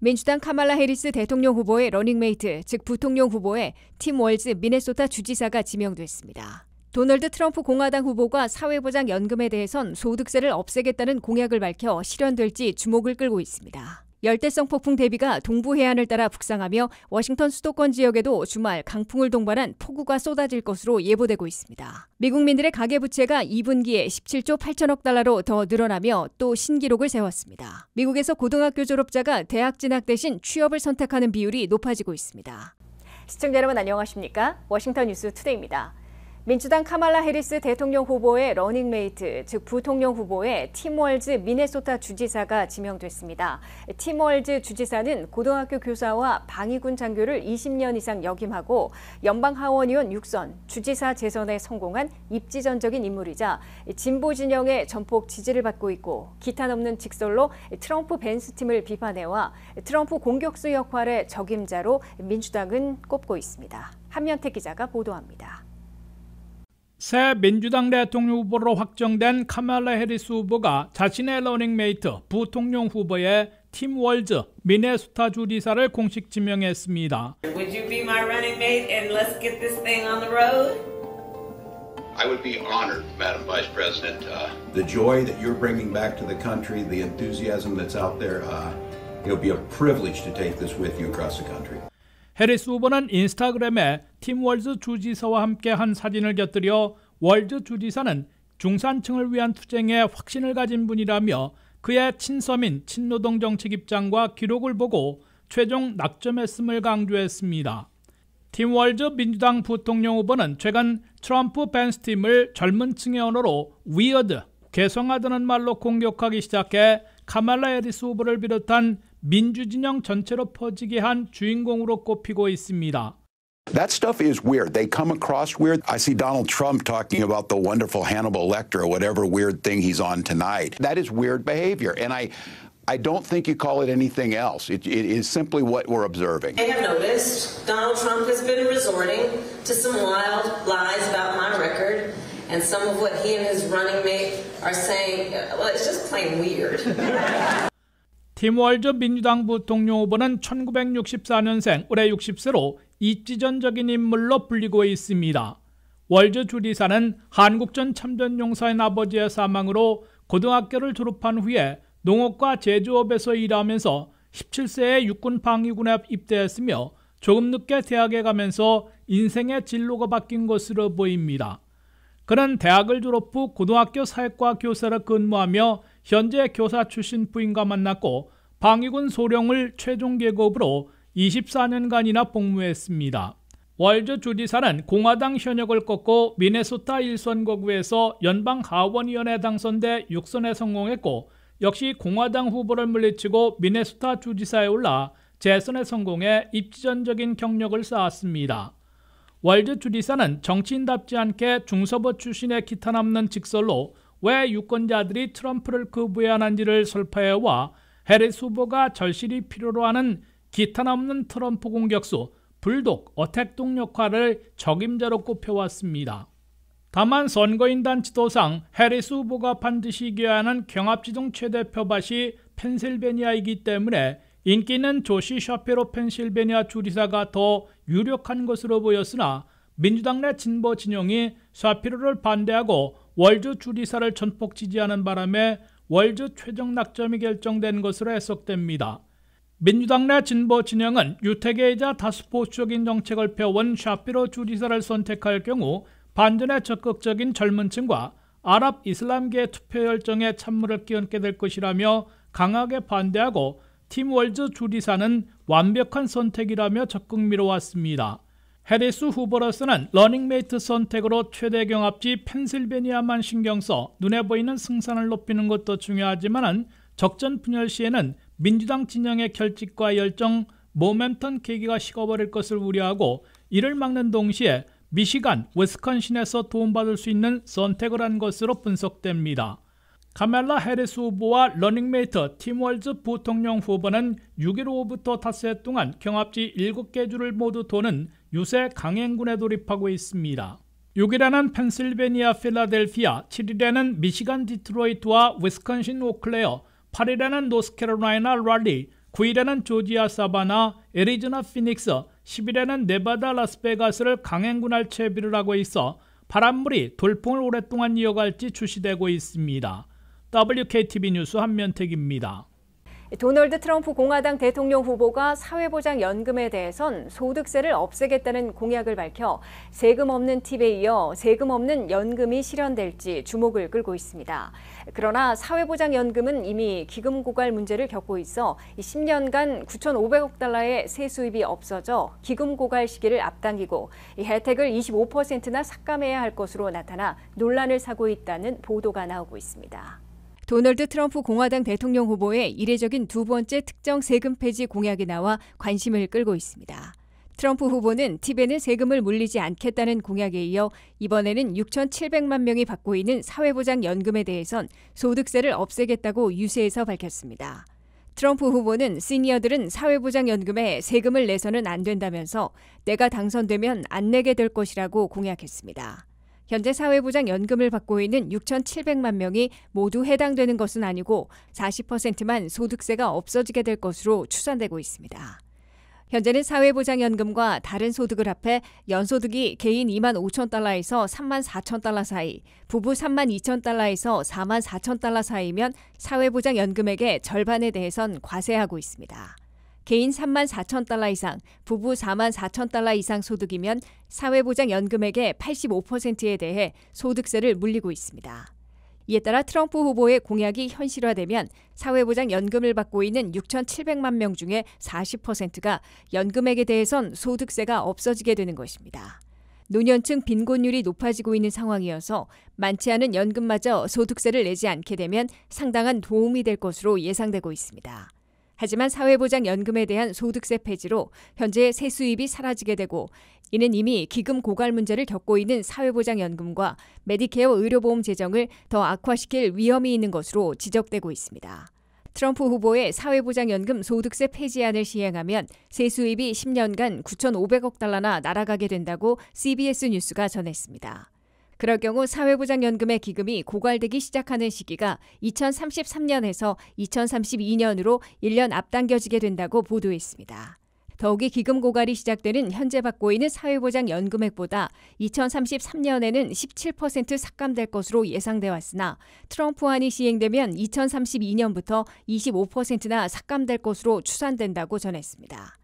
민주당 카말라 해리스 대통령 후보의 러닝메이트, 즉 부통령 후보에 팀 월즈 미네소타 주지사가 지명됐습니다. 도널드 트럼프 공화당 후보가 사회보장연금에 대해선 소득세를 없애겠다는 공약을 밝혀 실현될지 주목을 끌고 있습니다. 열대성 폭풍 대비가 동부 해안을 따라 북상하며 워싱턴 수도권 지역에도 주말 강풍을 동반한 폭우가 쏟아질 것으로 예보되고 있습니다. 미국민들의 가계부채가 2분기에 17조 8천억 달러로 더 늘어나며 또 신기록을 세웠습니다. 미국에서 고등학교 졸업자가 대학 진학 대신 취업을 선택하는 비율이 높아지고 있습니다. 시청자 여러분 안녕하십니까? 워싱턴 뉴스 투데이입니다. 민주당 카말라 해리스 대통령 후보의 러닝메이트, 즉 부통령 후보의 팀월즈 미네소타 주지사가 지명됐습니다. 팀월즈 주지사는 고등학교 교사와 방위군 장교를 20년 이상 역임하고 연방 하원의원 6선, 주지사 재선에 성공한 입지전적인 인물이자 진보 진영의 전폭 지지를 받고 있고 기탄 없는 직설로 트럼프 벤스 팀을 비판해와 트럼프 공격수 역할의 적임자로 민주당은 꼽고 있습니다. 한면택 기자가 보도합니다. 새 민주당 대통령 후보로 확정된 카말라 해리스 후보가 자신의 러닝메이트 부통령 후보의 팀 월즈 미네소타 주지사를 공식 지명했습니다. Would you be my running mate and let's get this thing on the road? I would be honored, Madam Vice President. Uh, the joy that you're bringing back to the country, the enthusiasm that's out there, uh, it'll be a privilege to take this with you across the country. 해리스 후보는 인스타그램에 팀 월즈 주지사와 함께 한 사진을 곁들여 월즈 주지사는 중산층을 위한 투쟁에 확신을 가진 분이라며 그의 친서민, 친노동 정책 입장과 기록을 보고 최종 낙점했음을 강조했습니다. 팀 월즈 민주당 부통령 후보는 최근 트럼프 벤스팀을 젊은 층의 언어로 위어드, 개성하다는 말로 공격하기 시작해 카말라 해리스 후보를 비롯한 민주진영 전체로 퍼지게 한 주인공으로 꼽히고 있습니다. That stuff is weird. They come across weird. I see Donald Trump talking about the wonderful Hannibal Lecter, or whatever weird thing he's on tonight. That is weird behavior. And I, I don't think you call it anything else. It, it is simply what we're observing. I have noticed Donald Trump has been resorting to some wild lies about my record and some of what he and his running mate are saying. Uh, well, it's just plain weird. 팀월즈 민주당 부통령 후보는 1964년생 올해 60세로 입지전적인 인물로 불리고 있습니다. 월즈 주리사는 한국전 참전용사인 아버지의 사망으로 고등학교를 졸업한 후에 농업과 제조업에서 일하면서 17세에 육군 방위군에 입대했으며 조금 늦게 대학에 가면서 인생의 진로가 바뀐 것으로 보입니다. 그는 대학을 졸업 후 고등학교 사회과 교사로 근무하며 현재 교사 출신 부인과 만났고 방위군 소령을 최종 계급으로 24년간이나 복무했습니다. 월즈 주지사는 공화당 현역을 꺾고 미네소타 일선거구에서 연방 하원위원회 당선돼 6선에 성공했고 역시 공화당 후보를 물리치고 미네소타 주지사에 올라 재선에 성공해 입지전적인 경력을 쌓았습니다. 월즈 주지사는 정치인답지 않게 중서부 출신의 기타 남는 직설로 왜 유권자들이 트럼프를 거부해야하는지를 그 설파해와 해리스 후보가 절실히 필요로 하는 기탄없는 트럼프 공격수 불독 어택동 역할을 적임자로 꼽혀왔습니다. 다만 선거인단 지도상 해리스 후보가 반드시 이겨야 하는 경합지중 최대 표밭이 펜실베니아이기 때문에 인기는 조시 샤페로 펜실베니아 주지사가 더 유력한 것으로 보였으나 민주당 내 진보 진영이 샤피로를 반대하고 월주 주리사를 전폭 지지하는 바람에 월주 최종 낙점이 결정된 것으로 해석됩니다. 민주당 내 진보 진영은 유태계이자 다수보수적인 정책을 펴온 샤피로 주지사를 선택할 경우 반전에 적극적인 젊은 층과 아랍 이슬람계의 투표 열정에 찬물을 끼얹게 될 것이라며 강하게 반대하고 팀 월즈 주지사는 완벽한 선택이라며 적극 밀어왔습니다. 해리스 후보로서는 러닝메이트 선택으로 최대 경합지 펜실베니아만 신경 써 눈에 보이는 승산을 높이는 것도 중요하지만 적전 분열 시에는 민주당 진영의 결집과 열정, 모멘턴 계기가 식어버릴 것을 우려하고 이를 막는 동시에 미시간, 웨스컨신에서 도움받을 수 있는 선택을 한 것으로 분석됩니다. 카멜라 헤리스 후보와 러닝메이트 팀월즈 부통령 후보는 6일 오후부터 닷새 동안 경합지 7개 주를 모두 도는 요새 강행군에 돌입하고 있습니다. 6일에는 펜실베니아 필라델피아, 7일에는 미시간 디트로이트와 위스컨신 오클레어, 8일에는 노스캐롤라이나 랄리, 9일에는 조지아 사바나, 애리조나 피닉스, 10일에는 네바다 라스베가스를 강행군할 채비를 하고 있어 바람물이 돌풍을 오랫동안 이어갈지 주시되고 있습니다. WKTV 뉴스 한면택입니다. 도널드 트럼프 공화당 대통령 후보가 사회보장 연금에 대해선 소득세를 없애겠다는 공약을 밝혀 세금 없는 팁에 이어 세금 없는 연금이 실현될지 주목을 끌고 있습니다. 그러나 사회보장 연금은 이미 기금 고갈 문제를 겪고 있어 10년간 9,500억 달러의 세수입이 없어져 기금 고갈 시기를 앞당기고 혜택을 25%나 삭감해야 할 것으로 나타나 논란을 사고 있다는 보도가 나오고 있습니다. 도널드 트럼프 공화당 대통령 후보의 이례적인 두 번째 특정 세금 폐지 공약이 나와 관심을 끌고 있습니다. 트럼프 후보는 팁에는 세금을 물리지 않겠다는 공약에 이어 이번에는 6,700만 명이 받고 있는 사회보장연금에 대해선 소득세를 없애겠다고 유세에서 밝혔습니다. 트럼프 후보는 시니어들은 사회보장연금에 세금을 내서는 안 된다면서 내가 당선되면 안 내게 될 것이라고 공약했습니다. 현재 사회보장연금을 받고 있는 6,700만 명이 모두 해당되는 것은 아니고 40%만 소득세가 없어지게 될 것으로 추산되고 있습니다. 현재는 사회보장연금과 다른 소득을 합해 연소득이 개인 2만 5천 달러에서 3만 4천 달러 사이, 부부 3만 2천 달러에서 4만 4천 달러 사이면 사회보장연금액의 절반에 대해선 과세하고 있습니다. 개인 3만 4천 달러 이상, 부부 4만 4천 달러 이상 소득이면 사회보장연금액의 85%에 대해 소득세를 물리고 있습니다. 이에 따라 트럼프 후보의 공약이 현실화되면 사회보장연금을 받고 있는 6,700만 명 중에 40%가 연금액에 대해선 소득세가 없어지게 되는 것입니다. 노년층 빈곤율이 높아지고 있는 상황이어서 많지 않은 연금마저 소득세를 내지 않게 되면 상당한 도움이 될 것으로 예상되고 있습니다. 하지만 사회보장연금에 대한 소득세 폐지로 현재 세수입이 사라지게 되고 이는 이미 기금 고갈 문제를 겪고 있는 사회보장연금과 메디케어 의료보험 재정을 더 악화시킬 위험이 있는 것으로 지적되고 있습니다. 트럼프 후보의 사회보장연금 소득세 폐지안을 시행하면 세수입이 10년간 9,500억 달러나 날아가게 된다고 CBS 뉴스가 전했습니다. 그럴 경우 사회보장연금의 기금이 고갈되기 시작하는 시기가 2033년에서 2032년으로 1년 앞당겨지게 된다고 보도했습니다. 더욱이 기금 고갈이 시작되는 현재 받고 있는 사회보장연금액보다 2033년에는 17% 삭감될 것으로 예상돼 왔으나 트럼프안이 시행되면 2032년부터 25%나 삭감될 것으로 추산된다고 전했습니다.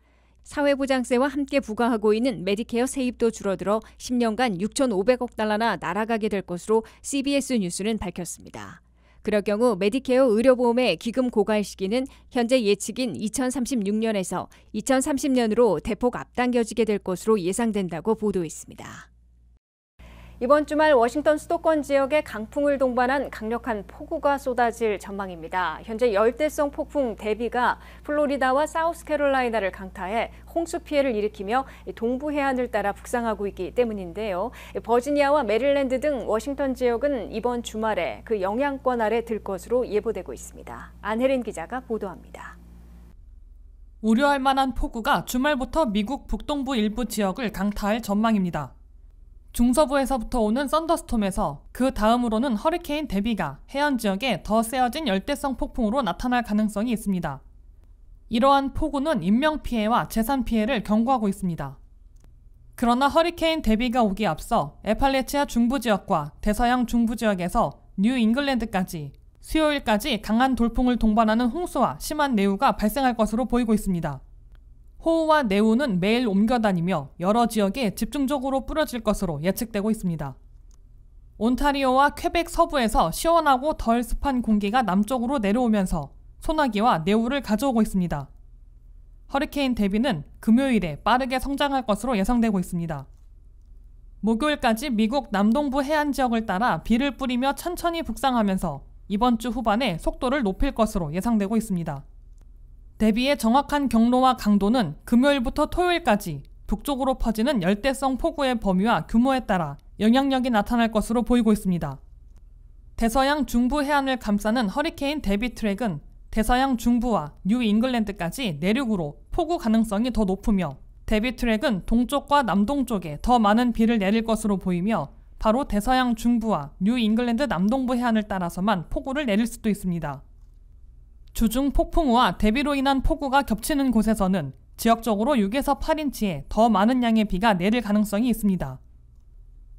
사회보장세와 함께 부과하고 있는 메디케어 세입도 줄어들어 10년간 6,500억 달러나 날아가게 될 것으로 CBS 뉴스는 밝혔습니다. 그럴 경우 메디케어 의료보험의 기금 고갈 시기는 현재 예측인 2036년에서 2030년으로 대폭 앞당겨지게 될 것으로 예상된다고 보도했습니다. 이번 주말 워싱턴 수도권 지역에 강풍을 동반한 강력한 폭우가 쏟아질 전망입니다. 현재 열대성 폭풍 대비가 플로리다와 사우스캐롤라이나를 강타해 홍수 피해를 일으키며 동부 해안을 따라 북상하고 있기 때문인데요. 버지니아와 메릴랜드 등 워싱턴 지역은 이번 주말에 그 영향권 아래 들 것으로 예보되고 있습니다. 안혜린 기자가 보도합니다. 우려할 만한 폭우가 주말부터 미국 북동부 일부 지역을 강타할 전망입니다. 중서부에서부터 오는 썬더스톰에서 그 다음으로는 허리케인 데비가 해안 지역에 더 세어진 열대성 폭풍으로 나타날 가능성이 있습니다. 이러한 폭우는 인명피해와 재산피해를 경고하고 있습니다. 그러나 허리케인 데비가 오기 앞서 에팔레치아 중부지역과 대서양 중부지역에서 뉴 잉글랜드까지 수요일까지 강한 돌풍을 동반하는 홍수와 심한 내우가 발생할 것으로 보이고 있습니다. 호우와 네우는 매일 옮겨다니며 여러 지역에 집중적으로 뿌려질 것으로 예측되고 있습니다. 온타리오와 퀘벡 서부에서 시원하고 덜 습한 공기가 남쪽으로 내려오면서 소나기와 네우를 가져오고 있습니다. 허리케인 데비는 금요일에 빠르게 성장할 것으로 예상되고 있습니다. 목요일까지 미국 남동부 해안 지역을 따라 비를 뿌리며 천천히 북상하면서 이번 주 후반에 속도를 높일 것으로 예상되고 있습니다. 대비의 정확한 경로와 강도는 금요일부터 토요일까지 북쪽으로 퍼지는 열대성 폭우의 범위와 규모에 따라 영향력이 나타날 것으로 보이고 있습니다. 대서양 중부 해안을 감싸는 허리케인 대비 트랙은 대서양 중부와 뉴 잉글랜드까지 내륙으로 폭우 가능성이 더 높으며 대비 트랙은 동쪽과 남동쪽에 더 많은 비를 내릴 것으로 보이며 바로 대서양 중부와 뉴 잉글랜드 남동부 해안을 따라서만 폭우를 내릴 수도 있습니다. 주중 폭풍우와 대비로 인한 폭우가 겹치는 곳에서는 지역적으로 6에서 8인치의 더 많은 양의 비가 내릴 가능성이 있습니다.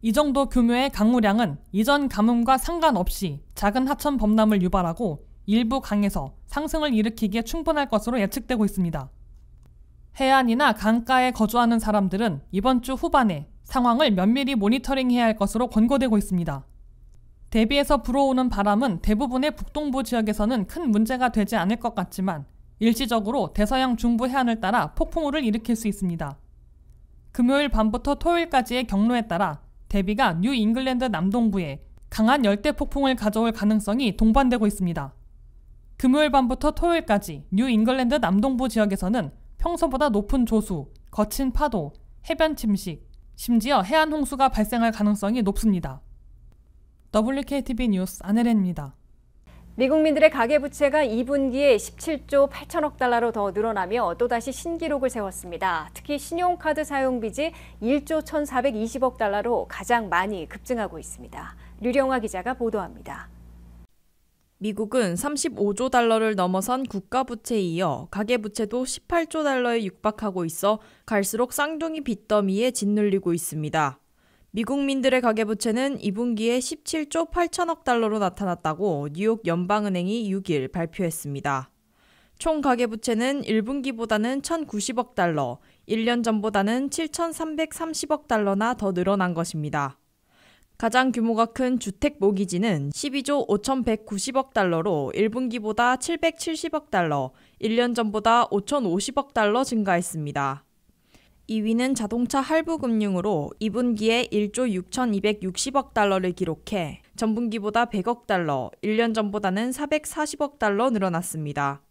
이 정도 규모의 강우량은 이전 가뭄과 상관없이 작은 하천 범람을 유발하고 일부 강에서 상승을 일으키기에 충분할 것으로 예측되고 있습니다. 해안이나 강가에 거주하는 사람들은 이번 주 후반에 상황을 면밀히 모니터링해야 할 것으로 권고되고 있습니다. 대비해서 불어오는 바람은 대부분의 북동부 지역에서는 큰 문제가 되지 않을 것 같지만 일시적으로 대서양 중부 해안을 따라 폭풍우를 일으킬 수 있습니다. 금요일 밤부터 토요일까지의 경로에 따라 대비가 뉴 잉글랜드 남동부에 강한 열대 폭풍을 가져올 가능성이 동반되고 있습니다. 금요일 밤부터 토요일까지 뉴 잉글랜드 남동부 지역에서는 평소보다 높은 조수, 거친 파도, 해변 침식, 심지어 해안 홍수가 발생할 가능성이 높습니다. WKTV 뉴스 안혜래입니다. 미국민들의 가계부채가 2분기에 17조 8천억 달러로 더 늘어나며 또다시 신기록을 세웠습니다. 특히 신용카드 사용빚이 1조 1,420억 달러로 가장 많이 급증하고 있습니다. 류령화 기자가 보도합니다. 미국은 35조 달러를 넘어선 국가부채에 이어 가계부채도 18조 달러에 육박하고 있어 갈수록 쌍둥이 빚더미에 짓눌리고 있습니다. 미국민들의 가계부채는 2분기에 17조 8천억 달러로 나타났다고 뉴욕 연방은행이 6일 발표했습니다. 총 가계부채는 1분기보다는 1,090억 달러, 1년 전보다는 7,330억 달러나 더 늘어난 것입니다. 가장 규모가 큰 주택 모기지는 12조 5,190억 달러로 1분기보다 770억 달러, 1년 전보다 5,050억 달러 증가했습니다. 2위는 자동차 할부 금융으로 2분기에 1조 6,260억 달러를 기록해 전분기보다 100억 달러, 1년 전보다는 440억 달러 늘어났습니다.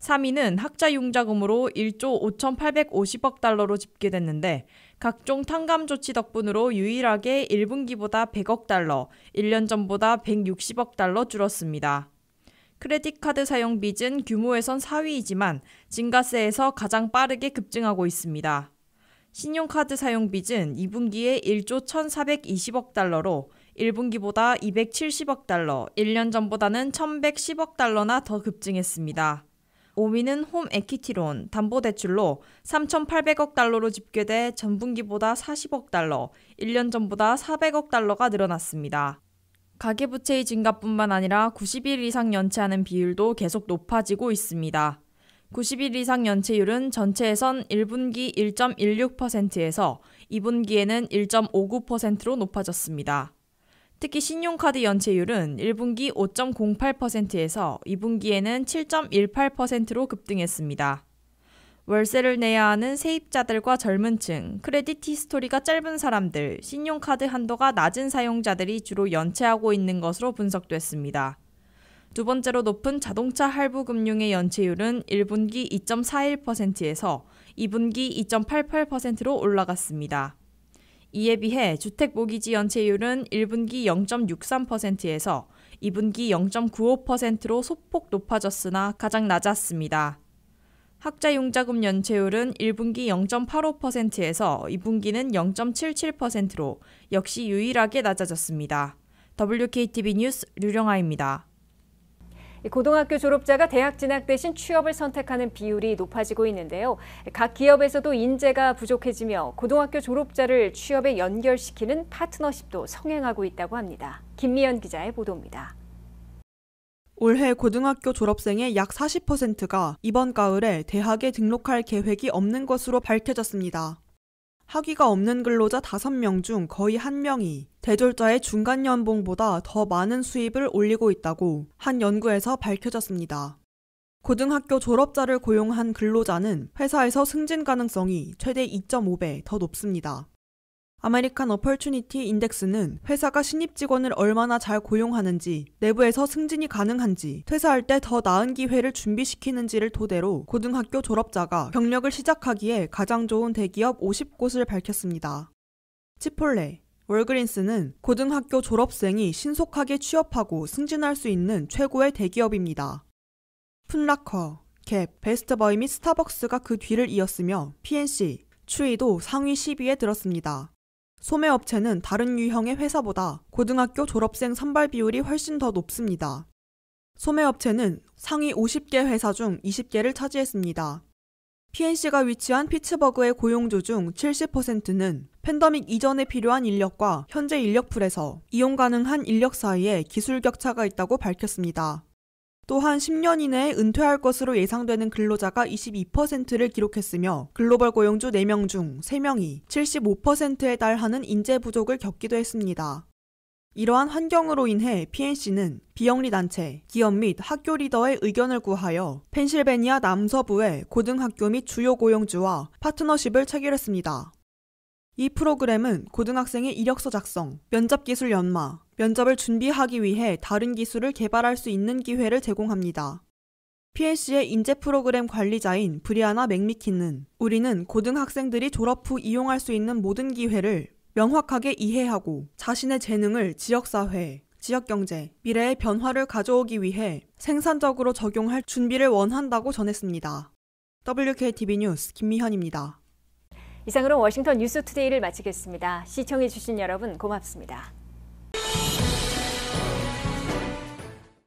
3위는 학자융자금으로 1조 5,850억 달러로 집계됐는데 각종 탕감 조치 덕분으로 유일하게 1분기보다 100억 달러, 1년 전보다 160억 달러 줄었습니다. 크레딧카드 사용 빚은 규모에선 4위이지만 증가세에서 가장 빠르게 급증하고 있습니다. 신용카드 사용 빚은 2분기에 1조 1,420억 달러로 1분기보다 270억 달러, 1년 전보다는 1,110억 달러나 더 급증했습니다. 5위는 홈 에퀴티론, 담보대출로 3,800억 달러로 집계돼 전분기보다 40억 달러, 1년 전보다 400억 달러가 늘어났습니다. 가계부채의 증가뿐만 아니라 90일 이상 연체하는 비율도 계속 높아지고 있습니다. 90일 이상 연체율은 전체에선 1분기 1.16%에서 2분기에는 1.59%로 높아졌습니다. 특히 신용카드 연체율은 1분기 5.08%에서 2분기에는 7.18%로 급등했습니다. 월세를 내야 하는 세입자들과 젊은 층, 크레딧 히스토리가 짧은 사람들, 신용카드 한도가 낮은 사용자들이 주로 연체하고 있는 것으로 분석됐습니다. 두 번째로 높은 자동차 할부 금융의 연체율은 1분기 2.41%에서 2분기 2.88%로 올라갔습니다. 이에 비해 주택 모기지 연체율은 1분기 0.63%에서 2분기 0.95%로 소폭 높아졌으나 가장 낮았습니다. 학자융자금 연체율은 1분기 0.85%에서 2분기는 0.77%로 역시 유일하게 낮아졌습니다. WKTV 뉴스 류령아입니다. 고등학교 졸업자가 대학 진학 대신 취업을 선택하는 비율이 높아지고 있는데요. 각 기업에서도 인재가 부족해지며 고등학교 졸업자를 취업에 연결시키는 파트너십도 성행하고 있다고 합니다. 김미연 기자의 보도입니다. 올해 고등학교 졸업생의 약 40%가 이번 가을에 대학에 등록할 계획이 없는 것으로 밝혀졌습니다. 학위가 없는 근로자 5명 중 거의 1명이 대졸자의 중간 연봉보다 더 많은 수입을 올리고 있다고 한 연구에서 밝혀졌습니다. 고등학교 졸업자를 고용한 근로자는 회사에서 승진 가능성이 최대 2.5배 더 높습니다. 아메리칸 어펄추니티 인덱스는 회사가 신입 직원을 얼마나 잘 고용하는지, 내부에서 승진이 가능한지, 퇴사할 때 더 나은 기회를 준비시키는지를 토대로 고등학교 졸업자가 경력을 시작하기에 가장 좋은 대기업 50곳을 밝혔습니다. 치폴레 월그린스는 고등학교 졸업생이 신속하게 취업하고 승진할 수 있는 최고의 대기업입니다. 푼라커, 갭, 베스트버이 및 스타벅스가 그 뒤를 이었으며 PNC, 추위도 상위 10위에 들었습니다. 소매업체는 다른 유형의 회사보다 고등학교 졸업생 선발 비율이 훨씬 더 높습니다. 소매업체는 상위 50개 회사 중 20개를 차지했습니다. PNC가 위치한 피츠버그의 고용주 중 70%는 팬더믹 이전에 필요한 인력과 현재 인력풀에서 이용 가능한 인력 사이에 기술 격차가 있다고 밝혔습니다. 또한 10년 이내에 은퇴할 것으로 예상되는 근로자가 22%를 기록했으며 글로벌 고용주 4명 중 3명이 75%에 달하는 인재 부족을 겪기도 했습니다. 이러한 환경으로 인해 PNC는 비영리 단체, 기업 및 학교 리더의 의견을 구하여 펜실베니아 남서부의 고등학교 및 주요 고용주와 파트너십을 체결했습니다. 이 프로그램은 고등학생의 이력서 작성, 면접 기술 연마, 면접을 준비하기 위해 다른 기술을 개발할 수 있는 기회를 제공합니다. PLC의 인재 프로그램 관리자인 브리아나 맥미키는 우리는 고등학생들이 졸업 후 이용할 수 있는 모든 기회를 명확하게 이해하고 자신의 재능을 지역사회, 지역경제, 미래의 변화를 가져오기 위해 생산적으로 적용할 준비를 원한다고 전했습니다. WKTV 뉴스 김미현입니다. 이상으로 워싱턴 뉴스 투데이를 마치겠습니다. 시청해주신 여러분 고맙습니다.